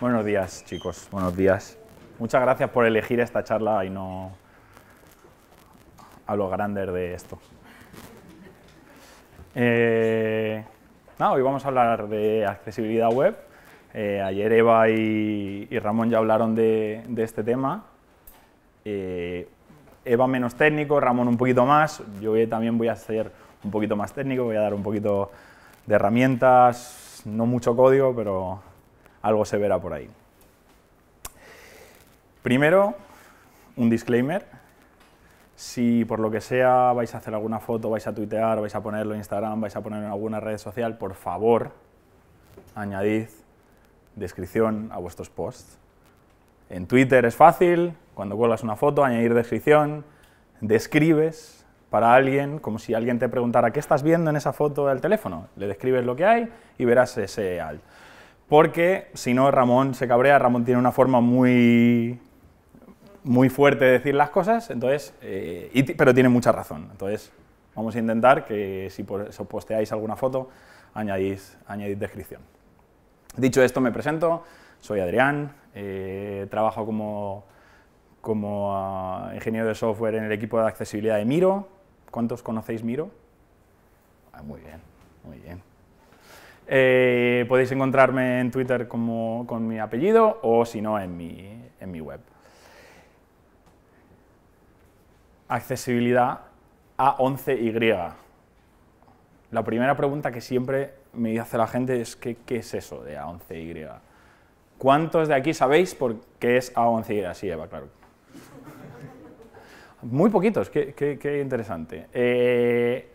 Buenos días, chicos. Buenos días. Muchas gracias por elegir esta charla y no a lo grandes de esto. Eh, hoy vamos a hablar de accesibilidad web. Eh, ayer Eva y, Ramón ya hablaron de, este tema. Eh, Eva menos técnico, Ramón un poquito más. Yo también voy a ser un poquito más técnico, voy a dar un poquito de herramientas, no mucho código, pero algo se verá por ahí. Primero, un disclaimer. Si por lo que sea vais a hacer alguna foto, vais a tuitear, vais a ponerlo en Instagram, vais a ponerlo en alguna red social, por favor, añadid descripción a vuestros posts. En Twitter es fácil, cuando cuelgas una foto, añadir descripción, describes para alguien, como si alguien te preguntara qué estás viendo en esa foto del teléfono. Le describes lo que hay y verás ese alt porque si no Ramón se cabrea, Ramón tiene una forma muy, muy fuerte de decir las cosas, entonces, eh, pero tiene mucha razón. Entonces, vamos a intentar que si posteáis alguna foto, añadís, descripción. Dicho esto, me presento, soy Adrián, eh, trabajo como, ah, ingeniero de software en el equipo de accesibilidad de Miro. ¿Cuántos conocéis Miro? Ah, muy bien, muy bien. Eh, podéis encontrarme en Twitter como, con mi apellido o si no en mi, en mi web. Accesibilidad a 11Y. La primera pregunta que siempre me hace la gente es ¿qué, es eso de A11Y? ¿Cuántos de aquí sabéis por qué es A11Y? Sí, Eva, claro. Muy poquitos, qué, interesante. Eh,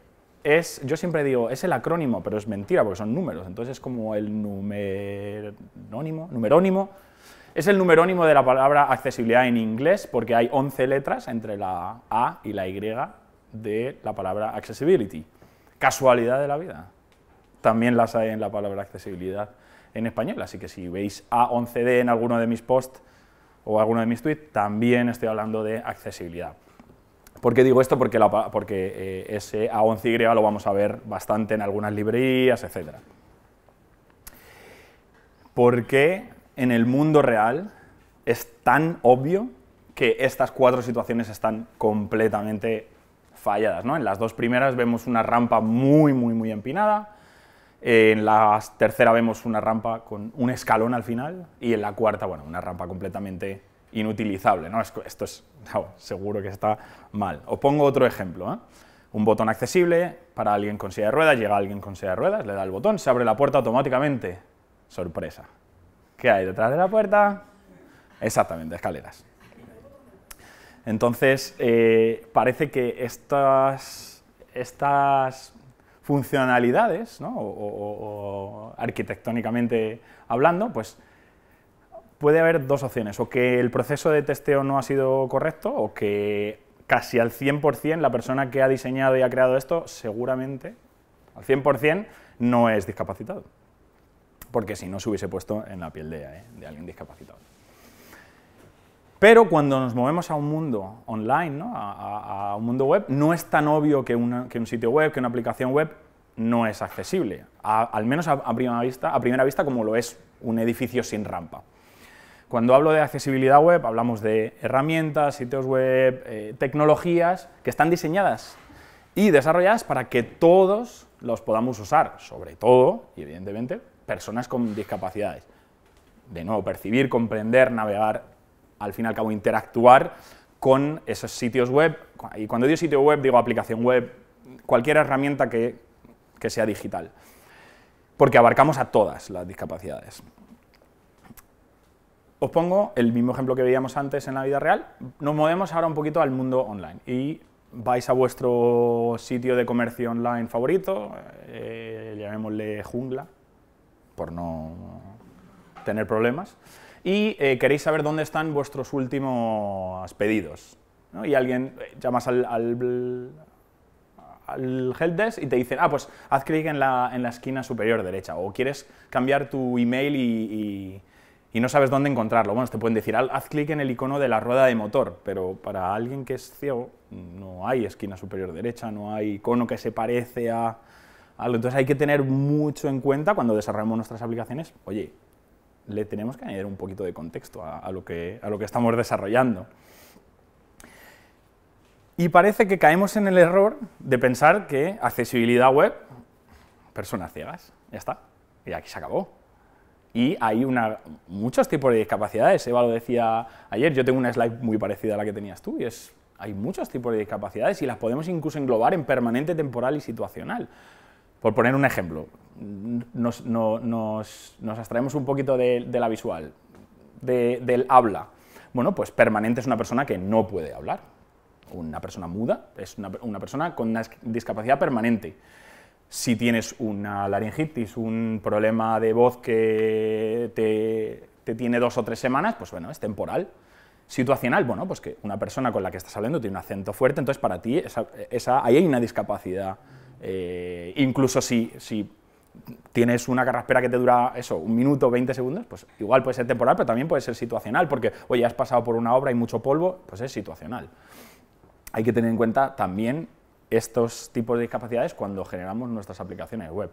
es, yo siempre digo, es el acrónimo, pero es mentira porque son números, entonces es como el numerónimo, numerónimo, es el numerónimo de la palabra accesibilidad en inglés porque hay 11 letras entre la A y la Y de la palabra accessibility. Casualidad de la vida. También las hay en la palabra accesibilidad en español, así que si veis A11D en alguno de mis posts o alguno de mis tweets, también estoy hablando de accesibilidad. ¿Por qué digo esto? Porque, eh, ese A11Y lo vamos a ver bastante en algunas librerías, etc. Porque en el mundo real es tan obvio que estas cuatro situaciones están completamente falladas? ¿no? En las dos primeras vemos una rampa muy, muy, muy empinada, en la tercera vemos una rampa con un escalón al final y en la cuarta, bueno, una rampa completamente inutilizable. ¿no? Esto es, seguro que está mal. O pongo otro ejemplo. ¿eh? Un botón accesible para alguien con silla de ruedas, llega alguien con silla de ruedas, le da el botón, se abre la puerta automáticamente. Sorpresa. ¿Qué hay detrás de la puerta? Exactamente, escaleras. Entonces, eh, parece que estas, estas funcionalidades, ¿no? o arquitectónicamente hablando, pues puede haber dos opciones, o que el proceso de testeo no ha sido correcto o que casi al 100% la persona que ha diseñado y ha creado esto seguramente al 100% no es discapacitado, porque si no se hubiese puesto en la piel de, eh, alguien discapacitado. Pero cuando nos movemos a un mundo online, a, un mundo web, no es tan obvio que, un sitio web, que una aplicación web no es accesible, al menos a, primera vista, a primera vista como lo es un edificio sin rampa. Cuando hablo de accesibilidad web, hablamos de herramientas, sitios web, eh, tecnologías que están diseñadas y desarrolladas para que todos los podamos usar, sobre todo, y evidentemente, personas con discapacidades. De nuevo, percibir, comprender, navegar, al fin y al cabo interactuar con esos sitios web. Y cuando digo sitio web, digo aplicación web, cualquier herramienta que, que sea digital. Porque abarcamos a todas las discapacidades. Os pongo el mismo ejemplo que veíamos antes en la vida real. Nos movemos ahora un poquito al mundo online y vais a vuestro sitio de comercio online favorito, eh, llamémosle jungla, por no tener problemas, y eh, queréis saber dónde están vuestros últimos pedidos. Y alguien eh, llamas al, al, helpdesk y te dicen, ah, pues haz clic en la, en la esquina superior derecha, o quieres cambiar tu email y y no sabes dónde encontrarlo. Bueno, te pueden decir, haz clic en el icono de la rueda de motor, pero para alguien que es ciego no hay esquina superior derecha, no hay icono que se parece a algo. Entonces hay que tener mucho en cuenta cuando desarrollamos nuestras aplicaciones, oye, le tenemos que añadir un poquito de contexto a, a lo, que, a lo que estamos desarrollando. Y parece que caemos en el error de pensar que accesibilidad web, personas ciegas, ya está, y aquí se acabó y hay una, muchos tipos de discapacidades. Eva lo decía ayer, yo tengo una slide muy parecida a la que tenías tú y es, hay muchos tipos de discapacidades y las podemos incluso englobar en permanente, temporal y situacional. Por poner un ejemplo, nos, no, nos, nos abstraemos un poquito de, la visual, del habla. Bueno, pues permanente es una persona que no puede hablar. Una persona muda es una, una persona con una discapacidad permanente si tienes una laringitis, un problema de voz que te, tiene dos o tres semanas, pues bueno, es temporal. Situacional, bueno, pues que una persona con la que estás hablando tiene un acento fuerte, entonces para ti esa, ahí hay una discapacidad. Eh, incluso si, si tienes una carraspera que te dura eso, un minuto, 20 segundos, pues igual puede ser temporal, pero también puede ser situacional, porque oye, has pasado por una obra y mucho polvo, pues es situacional. Hay que tener en cuenta también estos tipos de discapacidades cuando generamos nuestras aplicaciones web.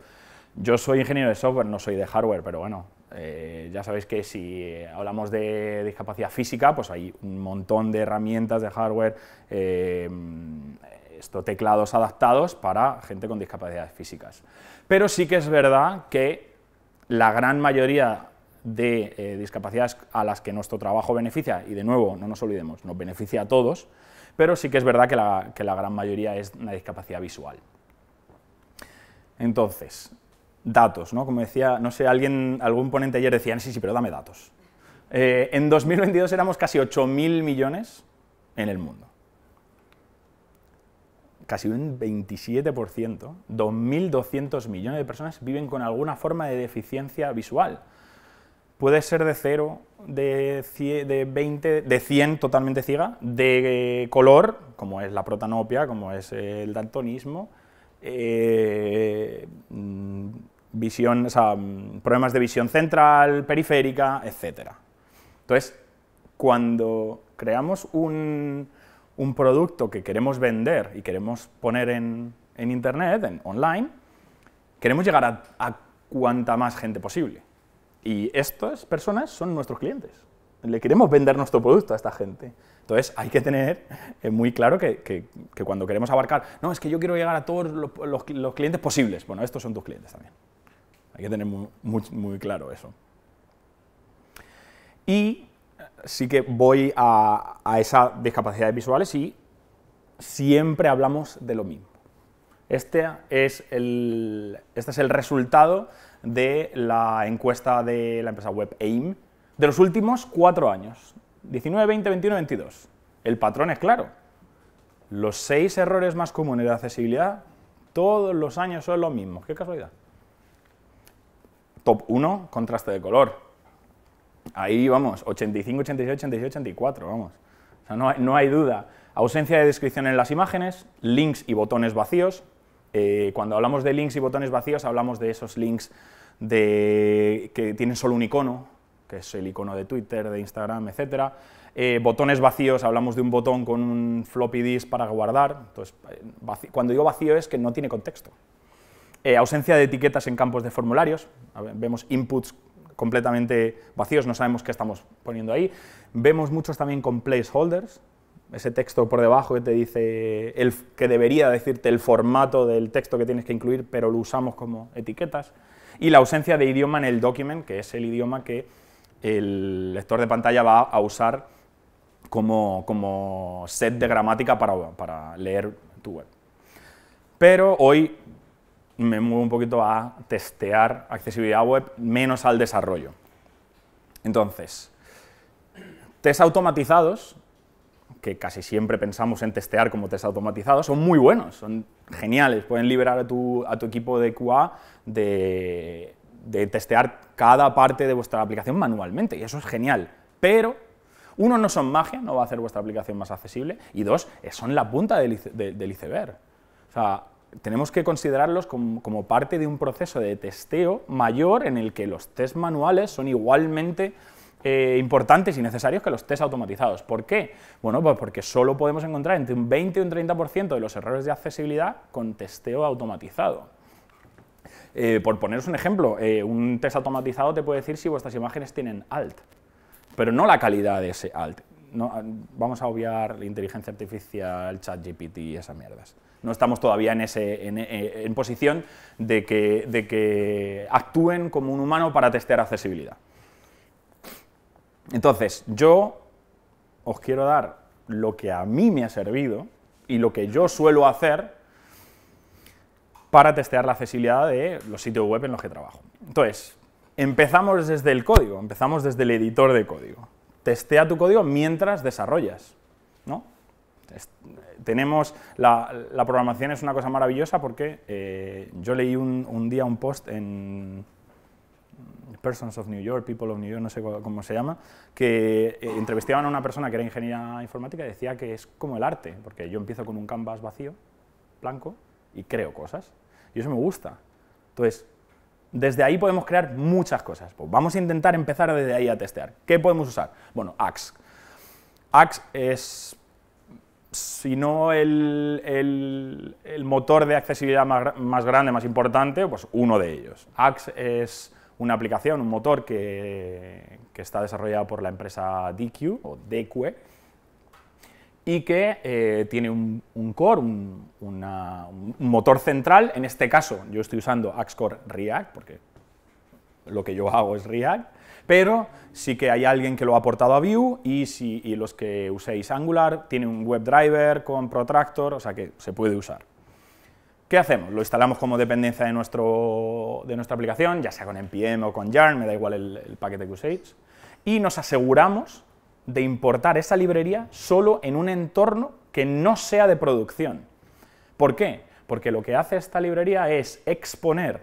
Yo soy ingeniero de software, no soy de hardware, pero bueno, eh, ya sabéis que si hablamos de discapacidad física, pues hay un montón de herramientas de hardware, eh, esto, teclados adaptados para gente con discapacidades físicas. Pero sí que es verdad que la gran mayoría de eh, discapacidades a las que nuestro trabajo beneficia, y de nuevo, no nos olvidemos, nos beneficia a todos, pero sí que es verdad que la, gran mayoría es una discapacidad visual. Entonces, datos, ¿no? Como decía, no sé, alguien, algún ponente ayer decía, sí, sí, pero dame datos. Eh, en 2022 éramos casi 8.000 millones en el mundo. Casi un 27%, 2.200 millones de personas viven con alguna forma de deficiencia visual puede ser de cero, de, de 20, de 100 totalmente ciega, de color, como es la protanopia, como es el daltonismo, eh, mm, visión, mm, problemas de visión central, periférica, etc. Entonces, cuando creamos un, producto que queremos vender y queremos poner en, Internet, en online, queremos llegar a cuanta más gente posible. Y estas personas son nuestros clientes. Le queremos vender nuestro producto a esta gente. Entonces hay que tener eh, muy claro que, cuando queremos abarcar, no, es que yo quiero llegar a todos los, clientes posibles. Bueno, estos son tus clientes también. Hay que tener muy, muy, claro eso. Y eh, sí que voy a, a discapacidad discapacidades visuales y siempre hablamos de lo mismo. Este es el, este es el resultado de la encuesta de la empresa web AIM de los últimos cuatro años, 19, 20, 21, 22. El patrón es claro. Los seis errores más comunes de accesibilidad todos los años son los mismos. Qué casualidad. Top 1, contraste de color. Ahí vamos, 85, 86, 86, 84, vamos. no hay duda. Ausencia de descripción en las imágenes, links y botones vacíos, eh, cuando hablamos de links y botones vacíos, hablamos de esos links que tienen solo un icono, que es el icono de Twitter, de Instagram, etc. Eh, botones vacíos, hablamos de un botón con un floppy disk para guardar. Entonces, eh, cuando digo vacío es que no tiene contexto. ausencia de etiquetas en campos de formularios. vemos inputs completamente vacíos, no sabemos qué estamos poniendo ahí. Vemos muchos también con placeholders, ese texto por debajo que te dice, el, que debería decirte el formato del texto que tienes que incluir, pero lo usamos como etiquetas, y la ausencia de idioma en el document, que es el idioma que el lector de pantalla va a usar como, set de gramática para, para leer tu web. Pero hoy me muevo un poquito a testear accesibilidad web menos al desarrollo. Entonces, test automatizados que casi siempre pensamos en testear como test automatizado, son muy buenos, son geniales, pueden liberar a tu, equipo de QA de, testear cada parte de vuestra aplicación manualmente, y eso es genial, pero uno, no son magia, no va a hacer vuestra aplicación más accesible, y dos, son la punta del, iceberg. O sea, tenemos que considerarlos como, como, parte de un proceso de testeo mayor en el que los test manuales son igualmente eh, importantes y necesarios que los test automatizados. ¿Por qué? Bueno, pues porque solo podemos encontrar entre un 20 y un 30% de los errores de accesibilidad con testeo automatizado. Eh, por poneros un ejemplo, eh, un test automatizado te puede decir si vuestras imágenes tienen alt, pero no la calidad de ese alt. Ah, vamos a obviar la inteligencia artificial, chat GPT y esas mierdas. No estamos todavía en, ese, posición de que, de que actúen como un humano para testear accesibilidad. Entonces, yo os quiero dar lo que a mí me ha servido y lo que yo suelo hacer para testear la accesibilidad de los sitios web en los que trabajo. Entonces, empezamos desde el código, empezamos desde el editor de código. Testea tu código mientras desarrollas, ¿no? tenemos la, programación es una cosa maravillosa porque eh, yo leí un, día un post en, Persons of New York, People of New York, no sé cómo se llama, que eh, entrevistaban a una persona que era ingeniera informática y decía que es como el arte, porque yo empiezo con un canvas vacío, blanco, y creo cosas. Y eso me gusta. Entonces, desde ahí podemos crear muchas cosas. Pues vamos a intentar empezar desde ahí a testear. ¿Qué podemos usar? Bueno, Axe. Axe es, si no el, el, motor de accesibilidad más, más, grande, más importante, pues uno de ellos. Axe es una aplicación, un motor que, está desarrollado por la empresa DQ o DQ e, y que eh, tiene un, core, un, motor central. En este caso, yo estoy usando Axcore React, porque lo que yo hago es React, pero sí que hay alguien que lo ha aportado a Vue y, si, los que uséis Angular tiene un WebDriver con Protractor, o sea que se puede usar. ¿Qué hacemos? Lo instalamos como dependencia de, nuestra aplicación, ya sea con NPM o con Yarn, me da igual el, paquete que uséis, y nos aseguramos de importar esa librería solo en un entorno que no sea de producción. ¿Por qué? Porque lo que hace esta librería es exponer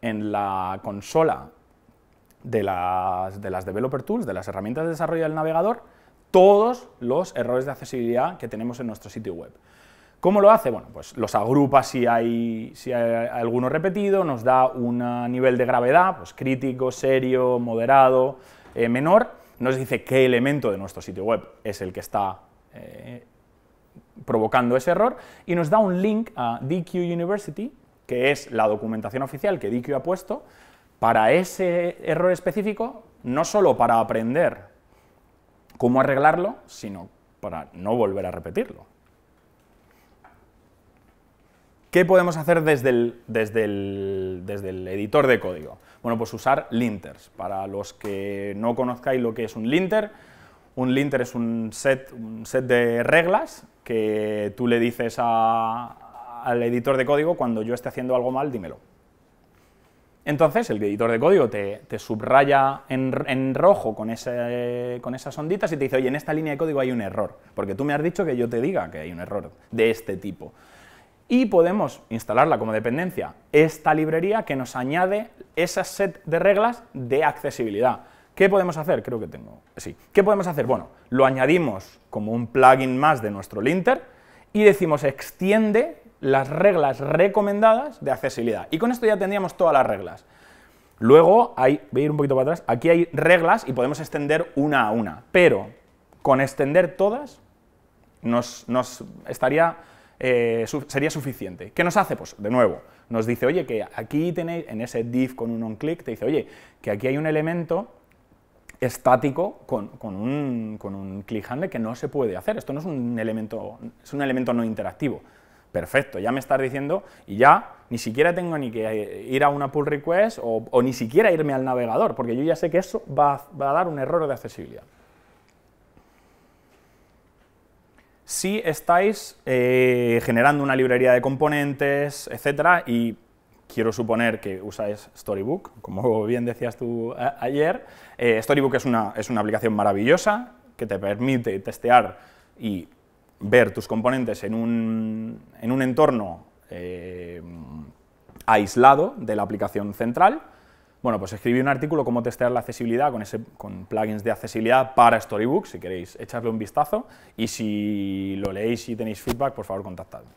en la consola de las Developer Tools, de las herramientas de desarrollo del navegador, todos los errores de accesibilidad que tenemos en nuestro sitio web. ¿Cómo lo hace? Bueno, pues los agrupa si hay, si alguno repetido, nos da un nivel de gravedad, pues crítico, serio, moderado, eh, menor, nos dice qué elemento de nuestro sitio web es el que está eh, provocando ese error y nos da un link a DQ University, que es la documentación oficial que DQ ha puesto, para ese error específico, no solo para aprender cómo arreglarlo, sino para no volver a repetirlo. ¿Qué podemos hacer desde el, desde, el, editor de código? Bueno, pues usar linters. Para los que no conozcáis lo que es un linter, un linter es un set, un set de reglas que tú le dices al editor de código, cuando yo esté haciendo algo mal, dímelo. Entonces el editor de código te, subraya en, rojo con, con esas onditas y te dice, oye, en esta línea de código hay un error, porque tú me has dicho que yo te diga que hay un error de este tipo y podemos instalarla como dependencia esta librería que nos añade esa set de reglas de accesibilidad. ¿Qué podemos hacer? Creo que tengo... Sí. ¿Qué podemos hacer? Bueno, lo añadimos como un plugin más de nuestro linter y decimos extiende las reglas recomendadas de accesibilidad. Y con esto ya tendríamos todas las reglas. Luego hay, voy a ir un poquito para atrás, aquí hay reglas y podemos extender una a una, pero con extender todas nos, nos estaría eh, sería suficiente. ¿Qué nos hace? Pues de nuevo, nos dice, oye, que aquí tenéis, en ese div con un onClick, te dice, oye, que aquí hay un elemento estático con, un, con click handle que no se puede hacer. Esto no es un elemento, es un elemento no interactivo. Perfecto, ya me estás diciendo y ya ni siquiera tengo ni que eh, ir a una pull request o, ni siquiera irme al navegador, porque yo ya sé que eso va a dar un error de accesibilidad. si estáis eh, generando una librería de componentes, etcétera, y quiero suponer que usáis Storybook, como bien decías tú ayer. Eh, Storybook es una, aplicación maravillosa que te permite testear y ver tus componentes en un, entorno eh, aislado de la aplicación central bueno, pues escribí un artículo cómo testear la accesibilidad con, plugins de accesibilidad para Storybook, si queréis echarle un vistazo, y si lo leéis y tenéis feedback, por favor, contactadme.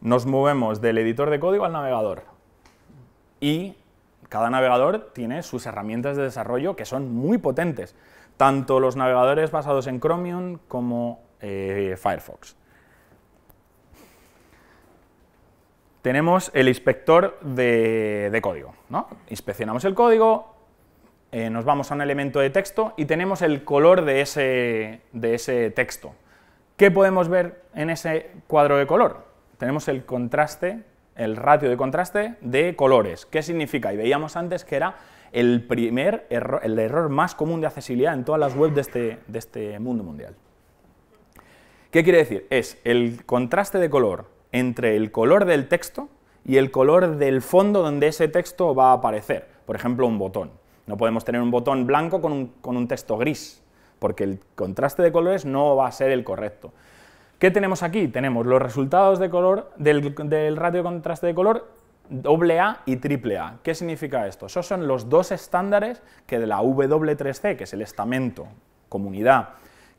Nos movemos del editor de código al navegador. Y cada navegador tiene sus herramientas de desarrollo que son muy potentes, tanto los navegadores basados en Chromium como eh, Firefox. tenemos el inspector de, código. Inspeccionamos el código, eh, nos vamos a un elemento de texto y tenemos el color de ese, de texto. ¿Qué podemos ver en ese cuadro de color? Tenemos el contraste, el ratio de contraste de colores. ¿Qué significa? Y veíamos antes que era el primer error, el error más común de accesibilidad en todas las webs de este, de este mundo mundial. ¿Qué quiere decir? Es el contraste de color entre el color del texto y el color del fondo donde ese texto va a aparecer. Por ejemplo, un botón. No podemos tener un botón blanco con un, texto gris, porque el contraste de colores no va a ser el correcto. ¿Qué tenemos aquí? Tenemos los resultados de color, del, del ratio de contraste de color AA y AAA. ¿Qué significa esto? Esos son los dos estándares que de la W3C, que es el estamento, comunidad,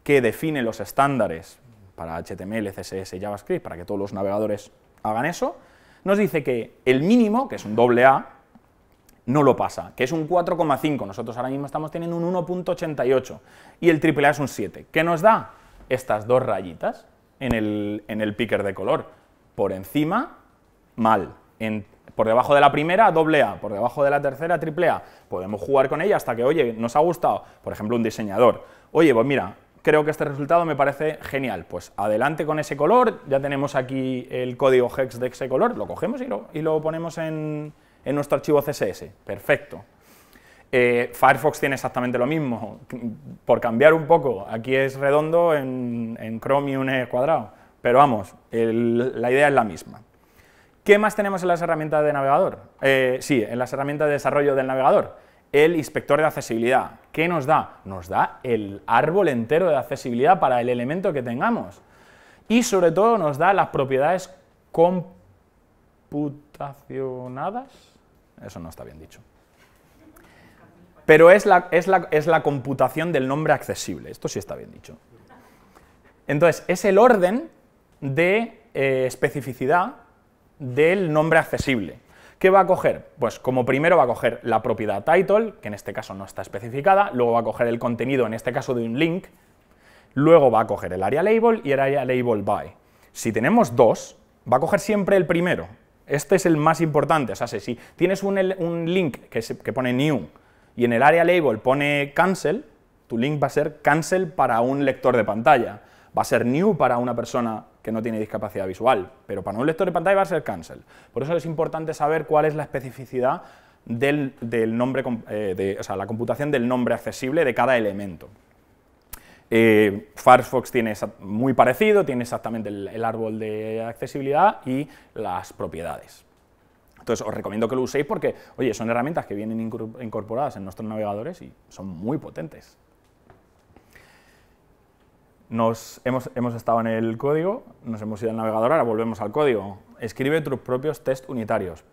que define los estándares para HTML, CSS, JavaScript, para que todos los navegadores hagan eso, nos dice que el mínimo, que es un doble A, no lo pasa, que es un 4,5. Nosotros ahora mismo estamos teniendo un 1.88 y el AAA es un 7. ¿Qué nos da? Estas dos rayitas en el, picker de color. Por encima, mal. por debajo de la primera, doble A. Por debajo de la tercera, triple A. Podemos jugar con ella hasta que, oye, nos ha gustado. Por ejemplo, un diseñador. Oye, pues mira, creo que este resultado me parece genial. Pues adelante con ese color, ya tenemos aquí el código hex de ese color, lo cogemos y lo, y lo ponemos en, nuestro archivo CSS. Perfecto. Eh, Firefox tiene exactamente lo mismo. Por cambiar un poco, aquí es redondo, en, en Chromium es cuadrado. Pero vamos, la idea es la misma. ¿Qué más tenemos en las herramientas de navegador? Eh, sí, en las herramientas de desarrollo del navegador el inspector de accesibilidad. ¿Qué nos da? Nos da el árbol entero de accesibilidad para el elemento que tengamos. Y sobre todo nos da las propiedades computacionadas. Eso no está bien dicho. Pero es la, es la, computación del nombre accesible. Esto sí está bien dicho. Entonces, es el orden de eh, especificidad del nombre accesible. ¿Qué va a coger? Pues como primero va a coger la propiedad title, que en este caso no está especificada, luego va a coger el contenido, en este caso de un link, luego va a coger el área label y el área label by. Si tenemos dos, va a coger siempre el primero. Este es el más importante, o sea, si tienes un, link que, que pone new y en el área label pone cancel, tu link va a ser cancel para un lector de pantalla, va a ser new para una persona que no tiene discapacidad visual, pero para un lector de pantalla va a ser cancel. Por eso es importante saber cuál es la especificidad del, nombre, eh, de, o sea, la computación del nombre accesible de cada elemento. Eh, Firefox tiene muy parecido, tiene exactamente el, el árbol de accesibilidad y las propiedades. Entonces os recomiendo que lo uséis porque, oye, son herramientas que vienen incorporadas en nuestros navegadores y son muy potentes nos hemos, hemos, estado en el código, nos hemos ido al navegador, ahora volvemos al código. Escribe tus propios test unitarios,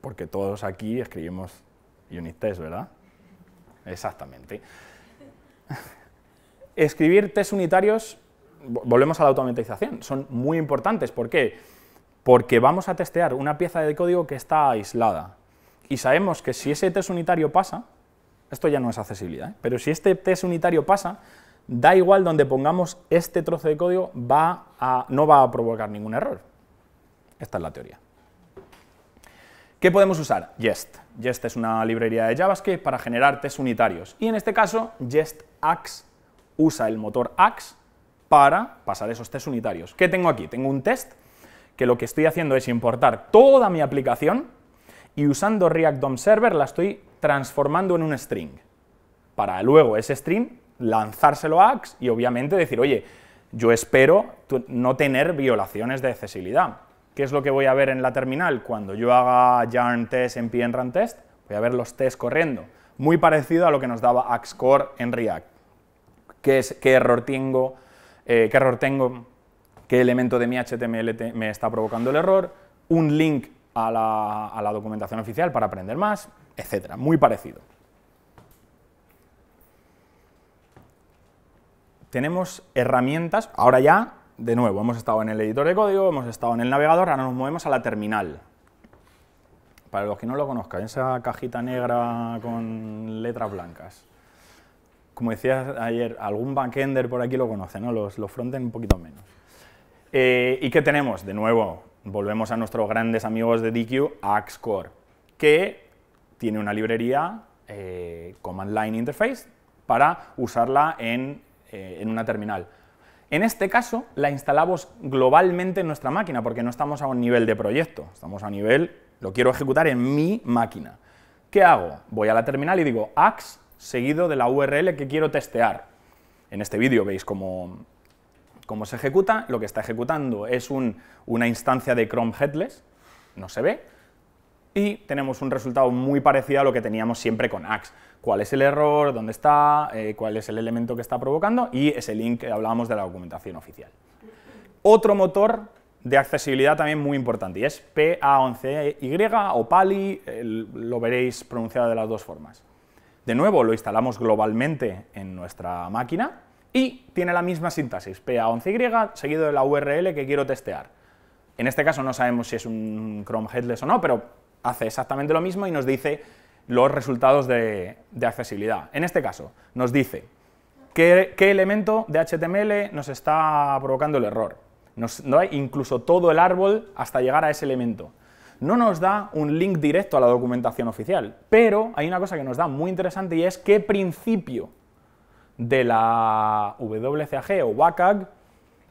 porque todos aquí escribimos unit test, ¿verdad? Exactamente. Escribir test unitarios, volvemos a la automatización, son muy importantes. ¿Por qué? Porque vamos a testear una pieza de código que está aislada y sabemos que si ese test unitario pasa, esto ya no es accesibilidad, ¿eh? pero si este test unitario pasa, da igual donde pongamos este trozo de código, no va a provocar ningún error. Esta es la teoría. ¿Qué podemos usar? Jest. Jest es una librería de JavaScript para generar test unitarios. Y en este caso, Jest Axe usa el motor Axe para pasar esos test unitarios. ¿Qué tengo aquí? Tengo un test que lo que estoy haciendo es importar toda mi aplicación y usando React DOM Server la estoy transformando en un string. Para luego ese string lanzárselo a Axe y obviamente decir, oye, yo espero no tener violaciones de accesibilidad. ¿Qué es lo que voy a ver en la terminal? Cuando yo haga yarn test, en run test, voy a ver los tests corriendo. Muy parecido a lo que nos daba Axe Core en React. ¿Qué, error tengo? Eh, ¿Qué error ¿Qué elemento de mi HTML me está provocando el error? Un link a la, a la documentación oficial para aprender más, etcétera. Muy parecido. tenemos herramientas, ahora ya, de nuevo, hemos estado en el editor de código, hemos estado en el navegador, ahora nos movemos a la terminal. Para los que no lo conozcan, esa cajita negra con letras blancas. Como decía ayer, algún backender por aquí lo conoce, ¿no? los, los frontend un poquito menos. Eh, ¿Y qué tenemos? De nuevo, volvemos a nuestros grandes amigos de DQ, AxCore, que tiene una librería, eh, Command Line Interface, para usarla en eh, en una terminal. En este caso, la instalamos globalmente en nuestra máquina, porque no estamos a un nivel de proyecto, estamos a nivel, lo quiero ejecutar en mi máquina. ¿Qué hago? Voy a la terminal y digo ax seguido de la URL que quiero testear. En este vídeo veis cómo, se ejecuta. Lo que está ejecutando es una instancia de Chrome Headless, no se ve, y tenemos un resultado muy parecido a lo que teníamos siempre con Axe. ¿Cuál es el error? ¿Dónde está? Eh, ¿Cuál es el elemento que está provocando? Y ese link que hablábamos de la documentación oficial. Otro motor de accesibilidad también muy importante y es PA11Y o PALI, lo veréis pronunciado de las dos formas. De nuevo, lo instalamos globalmente en nuestra máquina y tiene la misma sintaxis, PA11Y seguido de la URL que quiero testear. En este caso no sabemos si es un Chrome Headless o no, pero hace exactamente lo mismo y nos dice los resultados de, accesibilidad. En este caso, nos dice qué, elemento de HTML nos está provocando el error. Nos da incluso todo el árbol hasta llegar a ese elemento. No nos da un link directo a la documentación oficial, pero hay una cosa que nos da muy interesante y es qué principio de la WCAG o WCAG,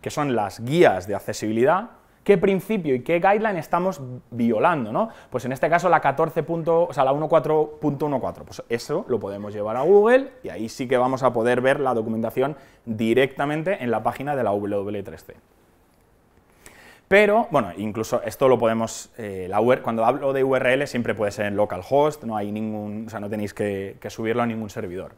que son las guías de accesibilidad, qué principio y qué guideline estamos violando, Pues en este caso la 14. o sea, la 14.14, pues eso lo podemos llevar a Google y ahí sí que vamos a poder ver la documentación directamente en la página de la W3C. Pero, bueno, incluso esto lo podemos, eh, la cuando hablo de URL siempre puede ser en localhost, no hay ningún, o sea, no tenéis que, que subirlo a ningún servidor.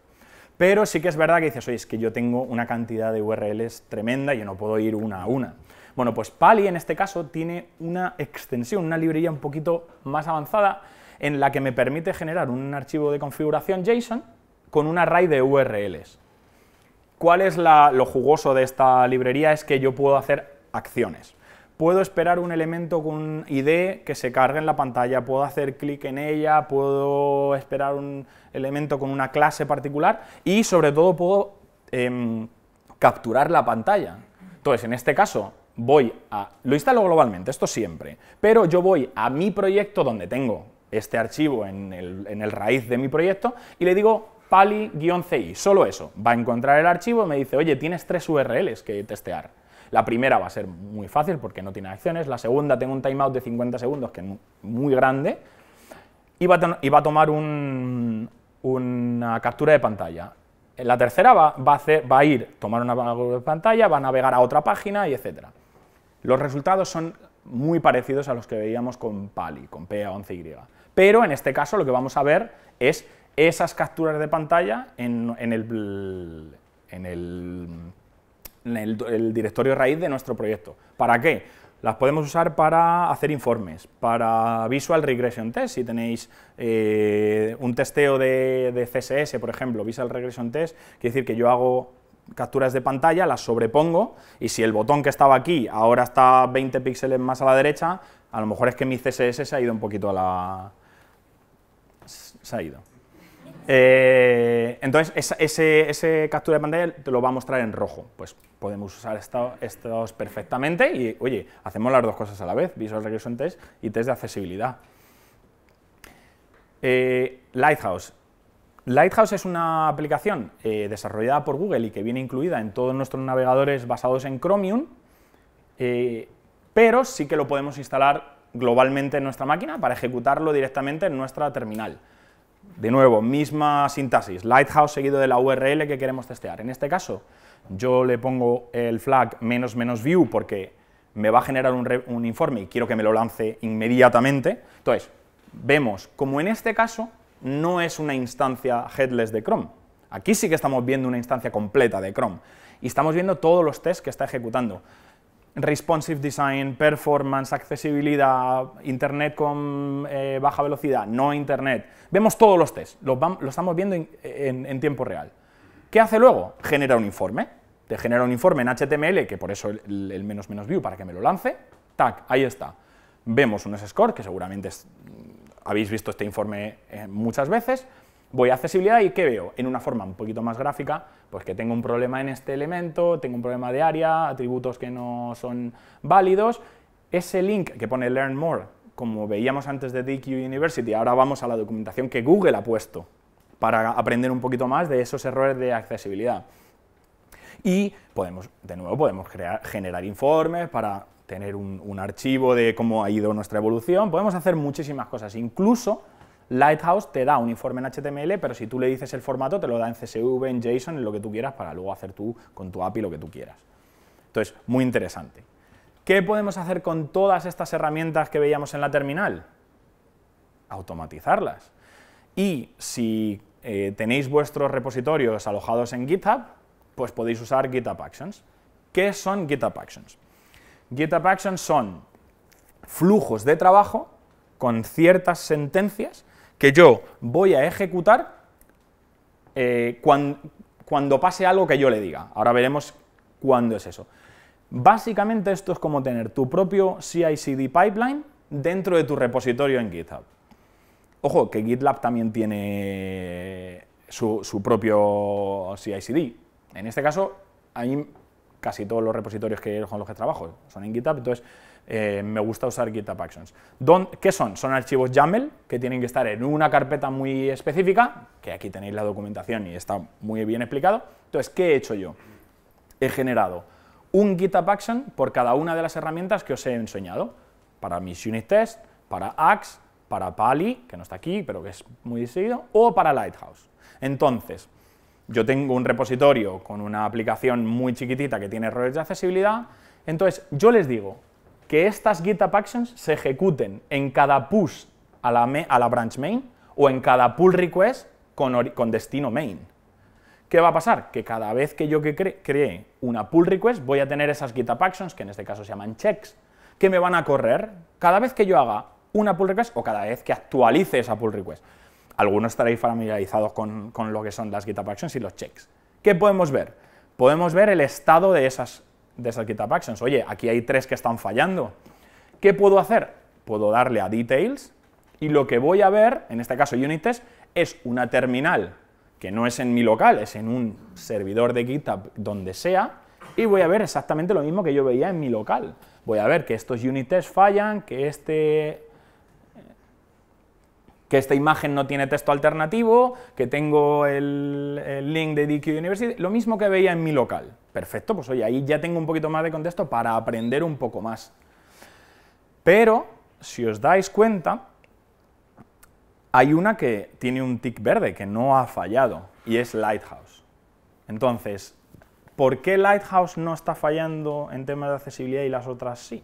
Pero sí que es verdad que dices, oye, es que yo tengo una cantidad de URLs tremenda y yo no puedo ir una a una. Bueno, pues Pali en este caso tiene una extensión, una librería un poquito más avanzada en la que me permite generar un archivo de configuración JSON con un array de URLs. ¿Cuál es lo jugoso de esta librería? Es que yo puedo hacer acciones. Puedo esperar un elemento con ID que se cargue en la pantalla, puedo hacer clic en ella, puedo esperar un elemento con una clase particular y sobre todo puedo em, capturar la pantalla. Entonces, en este caso, voy a... Lo instalo globalmente, esto siempre, pero yo voy a mi proyecto donde tengo este archivo en el, raíz de mi proyecto y le digo pali-ci, solo eso. Va a encontrar el archivo y me dice, oye, tienes tres URLs que testear. La primera va a ser muy fácil porque no tiene acciones, la segunda tengo un timeout de 50 segundos que es muy grande y va a, tomar una captura de pantalla. La tercera va, a ir, a ir, tomar una de pantalla, va a navegar a otra página y etcétera. Los resultados son muy parecidos a los que veíamos con Pali, con PA11Y. Pero en este caso lo que vamos a ver es esas capturas de pantalla en, el, directorio raíz de nuestro proyecto. ¿Para qué? Las podemos usar para hacer informes, para Visual Regression Test, si tenéis eh, un testeo de, de, CSS, por ejemplo, Visual Regression Test, quiere decir que yo hago capturas de pantalla, las sobrepongo y si el botón que estaba aquí ahora está 20 píxeles más a la derecha, a lo mejor es que mi CSS se ha ido un poquito a la... se ha ido. Eh, entonces, ese, captura de pantalla te lo va a mostrar en rojo. Pues podemos usar estos perfectamente y, oye, hacemos las dos cosas a la vez, Visual Regression Test y test de accesibilidad. Eh, Lighthouse. Lighthouse es una aplicación eh, desarrollada por Google y que viene incluida en todos nuestros navegadores basados en Chromium, eh, pero sí que lo podemos instalar globalmente en nuestra máquina para ejecutarlo directamente en nuestra terminal. De nuevo, misma sintaxis, Lighthouse seguido de la URL que queremos testear. En este caso, yo le pongo el flag menos menos view porque me va a generar un, un informe y quiero que me lo lance inmediatamente. Entonces, vemos como en este caso no es una instancia headless de Chrome. Aquí sí que estamos viendo una instancia completa de Chrome y estamos viendo todos los tests que está ejecutando. Responsive design, performance, accesibilidad, internet con eh, baja velocidad, no internet. Vemos todos los tests, los, estamos viendo en, tiempo real. ¿Qué hace luego? Genera un informe. Te genera un informe en HTML, que por eso el, menos menos view, para que me lo lance. Tac, ahí está. Vemos un score, que seguramente es habéis visto este informe eh, muchas veces, voy a accesibilidad y ¿qué veo? En una forma un poquito más gráfica, pues que tengo un problema en este elemento, tengo un problema de área, atributos que no son válidos, ese link que pone Learn More, como veíamos antes de DQ University, ahora vamos a la documentación que Google ha puesto para aprender un poquito más de esos errores de accesibilidad. Y podemos, de nuevo, podemos crear, generar informes para tener un, archivo de cómo ha ido nuestra evolución, podemos hacer muchísimas cosas, incluso Lighthouse te da un informe en HTML, pero si tú le dices el formato, te lo da en CSV, en JSON, en lo que tú quieras, para luego hacer tú con tu API lo que tú quieras. Entonces, muy interesante. ¿Qué podemos hacer con todas estas herramientas que veíamos en la terminal? Automatizarlas. Y si eh, tenéis vuestros repositorios alojados en GitHub, pues podéis usar GitHub Actions. ¿Qué son GitHub Actions? GitHub Actions son flujos de trabajo con ciertas sentencias que yo voy a ejecutar eh, cuando, pase algo que yo le diga. Ahora veremos cuándo es eso. Básicamente esto es como tener tu propio CI/CD pipeline dentro de tu repositorio en GitHub. Ojo, que GitLab también tiene su, propio CI/CD. En este caso, hay casi todos los repositorios que, con los que trabajo son en GitHub, entonces eh, me gusta usar GitHub Actions. Don, ¿Qué son? Son archivos YAML que tienen que estar en una carpeta muy específica, que aquí tenéis la documentación y está muy bien explicado. Entonces, ¿qué he hecho yo? He generado un GitHub Action por cada una de las herramientas que os he enseñado, para mis unit test, para Axe, para Pali, que no está aquí, pero que es muy decidido o para Lighthouse. Entonces, yo tengo un repositorio con una aplicación muy chiquitita que tiene errores de accesibilidad, entonces yo les digo que estas GitHub Actions se ejecuten en cada push a la, branch main o en cada pull request con, destino main. ¿Qué va a pasar? Que cada vez que yo cree una pull request voy a tener esas GitHub Actions, que en este caso se llaman checks, que me van a correr cada vez que yo haga una pull request o cada vez que actualice esa pull request. Algunos estaréis familiarizados con, lo que son las GitHub Actions y los checks. ¿Qué podemos ver? Podemos ver el estado de esas, de esas GitHub Actions. Oye, aquí hay tres que están fallando. ¿Qué puedo hacer? Puedo darle a Details y lo que voy a ver, en este caso Unitest es una terminal que no es en mi local, es en un servidor de GitHub donde sea, y voy a ver exactamente lo mismo que yo veía en mi local. Voy a ver que estos Unitest fallan, que este que esta imagen no tiene texto alternativo, que tengo el, link de DQ University, lo mismo que veía en mi local. Perfecto, pues oye, ahí ya tengo un poquito más de contexto para aprender un poco más. Pero, si os dais cuenta, hay una que tiene un tick verde, que no ha fallado, y es Lighthouse. Entonces, ¿por qué Lighthouse no está fallando en temas de accesibilidad y las otras sí?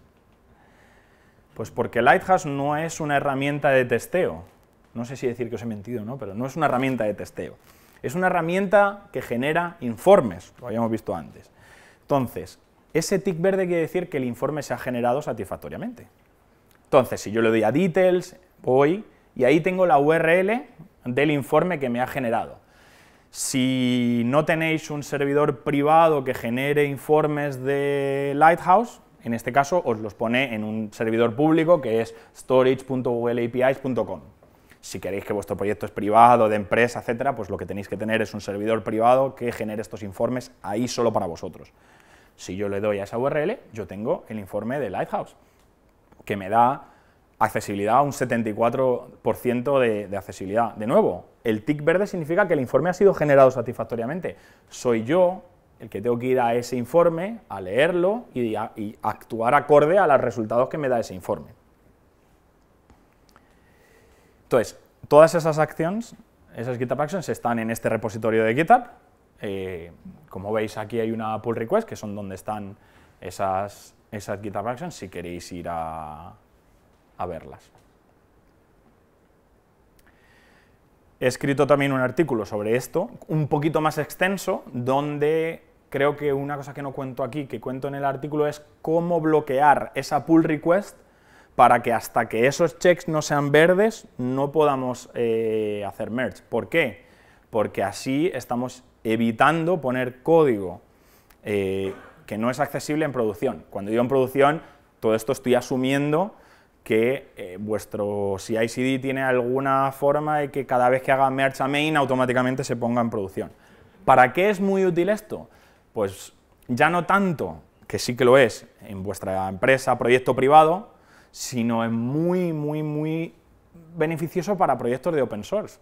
Pues porque Lighthouse no es una herramienta de testeo, no sé si decir que os he mentido, ¿no? pero no es una herramienta de testeo. Es una herramienta que genera informes, lo habíamos visto antes. Entonces, ese tick verde quiere decir que el informe se ha generado satisfactoriamente. Entonces, si yo le doy a details, voy, y ahí tengo la URL del informe que me ha generado. Si no tenéis un servidor privado que genere informes de Lighthouse, en este caso os los pone en un servidor público que es storage.googleapis.com. Si queréis que vuestro proyecto es privado, de empresa, etcétera, pues lo que tenéis que tener es un servidor privado que genere estos informes ahí solo para vosotros. Si yo le doy a esa URL, yo tengo el informe de Lighthouse, que me da accesibilidad a un 74% de, accesibilidad. De nuevo, el tick verde significa que el informe ha sido generado satisfactoriamente. Soy yo el que tengo que ir a ese informe, a leerlo y actuar acorde a los resultados que me da ese informe. Entonces, todas esas acciones, esas GitHub Actions, están en este repositorio de GitHub. Eh, como veis, aquí hay una pull request, que son donde están esas, esas GitHub Actions, si queréis ir a verlas. He escrito también un artículo sobre esto, un poquito más extenso, donde creo que una cosa que no cuento aquí, que cuento en el artículo, es cómo bloquear esa pull request para que hasta que esos checks no sean verdes no podamos eh, hacer merge. ¿Por qué? Porque así estamos evitando poner código eh, que no es accesible en producción. Cuando yo en producción, todo esto estoy asumiendo que eh, vuestro CI/CD tiene alguna forma de que cada vez que haga merge a main automáticamente se ponga en producción. ¿Para qué es muy útil esto? Pues ya no tanto, que sí que lo es en vuestra empresa, proyecto privado, sino es muy, muy, muy beneficioso para proyectos de open source.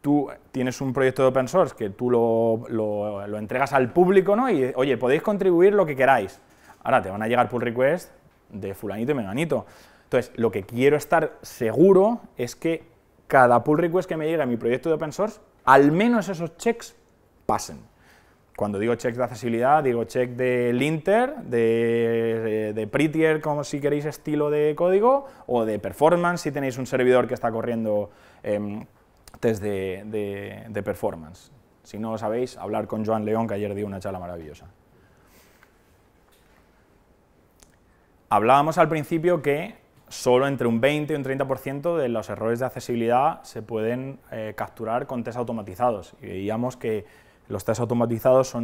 Tú tienes un proyecto de open source que tú lo, entregas al público, ¿no? Y, oye, podéis contribuir lo que queráis. Ahora te van a llegar pull requests de fulanito y menganito. Entonces, lo que quiero estar seguro es que cada pull request que me llegue a mi proyecto de open source, al menos esos checks pasen. Cuando digo check de accesibilidad, digo check de linter, de, de Prettier, como si queréis estilo de código, o de performance, si tenéis un servidor que está corriendo em, test de, performance. Si no lo sabéis, hablar con Joan León, que ayer dio una charla maravillosa. Hablábamos al principio que solo entre un 20 y un 30% de los errores de accesibilidad se pueden eh, capturar con test automatizados. Y veíamos que los test automatizados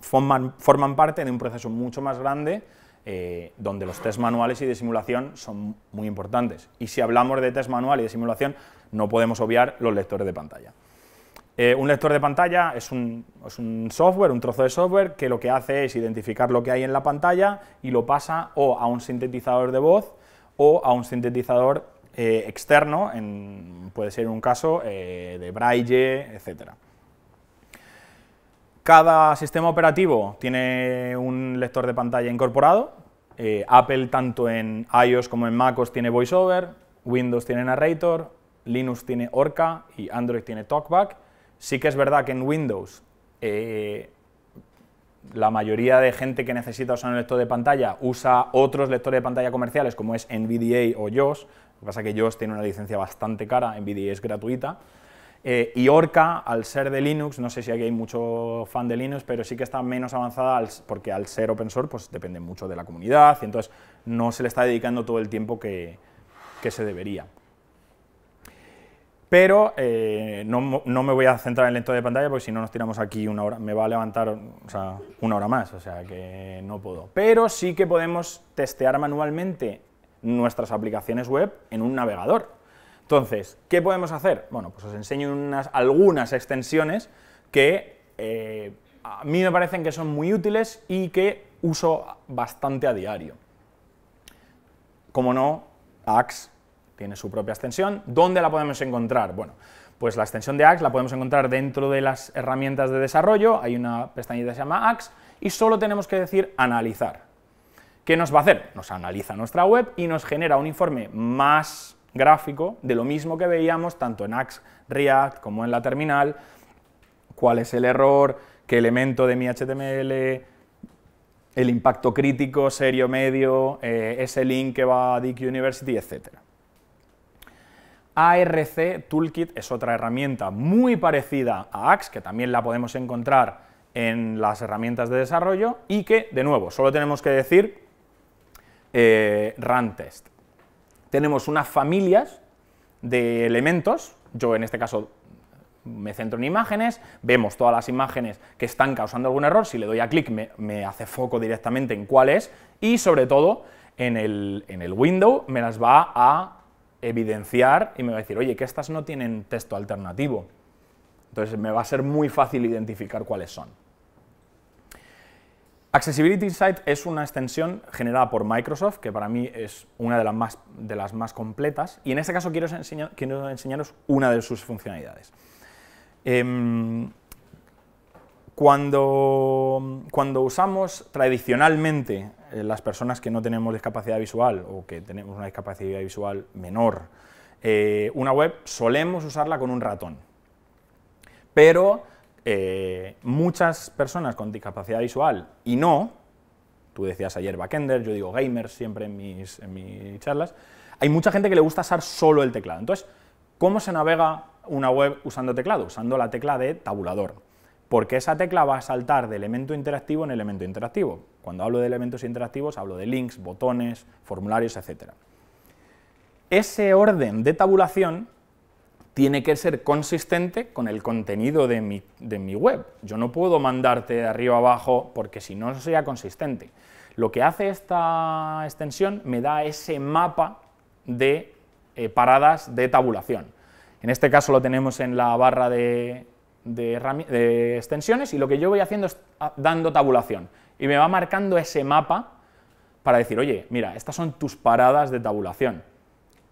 forman, parte de un proceso mucho más grande eh, donde los test manuales y de simulación son muy importantes. Y si hablamos de test manual y de simulación, no podemos obviar los lectores de pantalla. Eh, un lector de pantalla es un, software, un trozo de software, que lo que hace es identificar lo que hay en la pantalla y lo pasa o a un sintetizador de voz o a un sintetizador eh, externo, en, puede ser un caso de Braille, etcétera. Cada sistema operativo tiene un lector de pantalla incorporado. Eh, Apple, tanto en iOS como en MacOS, tiene VoiceOver, Windows tiene Narrator, Linux tiene Orca y Android tiene TalkBack. Sí que es verdad que en Windows eh, la mayoría de gente que necesita usar un lector de pantalla usa otros lectores de pantalla comerciales como es NVDA o JOS, lo que pasa es que JOS tiene una licencia bastante cara, NVDA es gratuita, eh, y Orca, al ser de Linux, no sé si aquí hay mucho fan de Linux, pero sí que está menos avanzada porque al ser open source pues depende mucho de la comunidad y entonces no se le está dedicando todo el tiempo que, se debería. Pero eh, no, me voy a centrar en el lento de pantalla porque si no nos tiramos aquí una hora, me va a levantar una hora más, o sea que no puedo. Pero sí que podemos testear manualmente nuestras aplicaciones web en un navegador. Entonces, ¿qué podemos hacer? Bueno, pues os enseño unas, algunas extensiones que eh, a mí me parecen que son muy útiles y que uso bastante a diario. Como no, Axe tiene su propia extensión. ¿Dónde la podemos encontrar? Bueno, pues la extensión de Axe la podemos encontrar dentro de las herramientas de desarrollo, hay una pestañita que se llama Axe, y solo tenemos que decir analizar. ¿Qué nos va a hacer? Nos analiza nuestra web y nos genera un informe más gráfico de lo mismo que veíamos tanto en Axe React como en la terminal, cuál es el error, qué elemento de mi HTML, el impacto crítico, serio, medio, eh, ese link que va a Dick University, etc. ARC Toolkit es otra herramienta muy parecida a Axe, que también la podemos encontrar en las herramientas de desarrollo y que, de nuevo, solo tenemos que decir eh, run test tenemos unas familias de elementos, yo en este caso me centro en imágenes, vemos todas las imágenes que están causando algún error, si le doy a clic me, hace foco directamente en cuáles y sobre todo en el, en el window me las va a evidenciar y me va a decir, oye, que estas no tienen texto alternativo. Entonces me va a ser muy fácil identificar cuáles son. Accessibility Insight es una extensión generada por Microsoft, que para mí es una de las más, de las más completas, y en este caso quiero, enseñaros una de sus funcionalidades. Em, cuando, cuando, usamos tradicionalmente eh, las personas que no tenemos discapacidad visual o que tenemos una discapacidad visual menor, eh, una web solemos usarla con un ratón. Pero eh, muchas personas con discapacidad visual y no, tú decías ayer backender, yo digo gamers siempre en mis, en mis charlas, hay mucha gente que le gusta usar solo el teclado. Entonces, ¿cómo se navega una web usando teclado? Usando la tecla de tabulador, porque esa tecla va a saltar de elemento interactivo en elemento interactivo. Cuando hablo de elementos interactivos, hablo de links, botones, formularios, etc. Ese orden de tabulación tiene que ser consistente con el contenido de mi, web. Yo no puedo mandarte de arriba abajo porque si no sea consistente. Lo que hace esta extensión me da ese mapa de eh, paradas de tabulación. En este caso lo tenemos en la barra de, de, extensiones y lo que yo voy haciendo es ah, dando tabulación y me va marcando ese mapa para decir, oye, mira, estas son tus paradas de tabulación.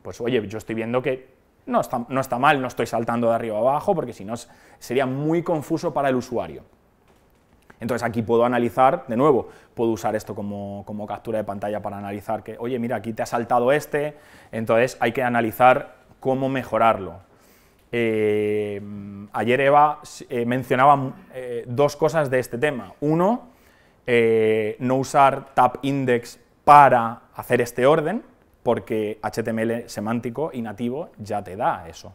Pues oye, yo estoy viendo que no está, mal, no estoy saltando de arriba a abajo, porque si no sería muy confuso para el usuario. Entonces aquí puedo analizar, de nuevo, puedo usar esto como, captura de pantalla para analizar que, oye, mira, aquí te ha saltado este, entonces hay que analizar cómo mejorarlo. Eh, ayer Eva eh, mencionaba eh, dos cosas de este tema. Uno, no usar tab index para hacer este orden, porque HTML semántico y nativo ya te da eso.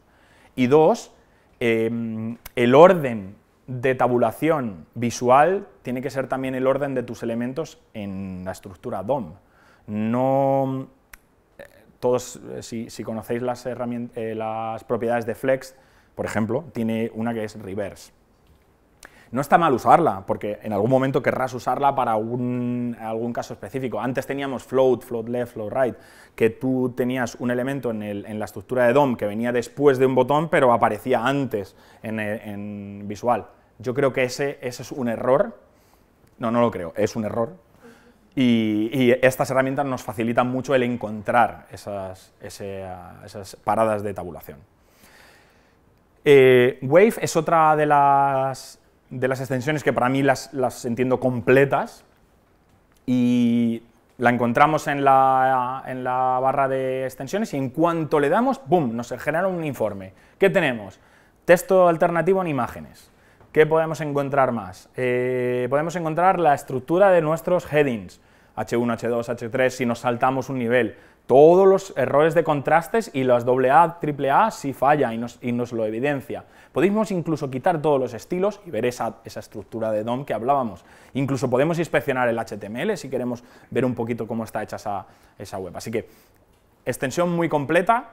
Y dos, em, el orden de tabulación visual tiene que ser también el orden de tus elementos en la estructura DOM. No eh, todos, eh, si, conocéis las, eh, las propiedades de Flex, por ejemplo, tiene una que es reverse no está mal usarla, porque en algún momento querrás usarla para algún caso específico. Antes teníamos float, float left, float right, que tú tenías un elemento en, la estructura de DOM que venía después de un botón, pero aparecía antes en, visual. Yo creo que ese, ese es un error. No, no lo creo, es un error, y, estas herramientas nos facilitan mucho el encontrar esas, esas paradas de tabulación. Eh, Wave es otra de las de las extensiones que para mí las, entiendo completas y la encontramos en la, barra de extensiones y en cuanto le damos, ¡boom!, nos genera un informe. ¿Qué tenemos? Texto alternativo en imágenes. ¿Qué podemos encontrar más? Eh, podemos encontrar la estructura de nuestros headings, H1, H2, H3, si nos saltamos un nivel todos los errores de contrastes y las AA, AAA si falla y nos, y nos lo evidencia. Podemos incluso quitar todos los estilos y ver esa, estructura de DOM que hablábamos. Incluso podemos inspeccionar el HTML si queremos ver un poquito cómo está hecha esa, web. Así que extensión muy completa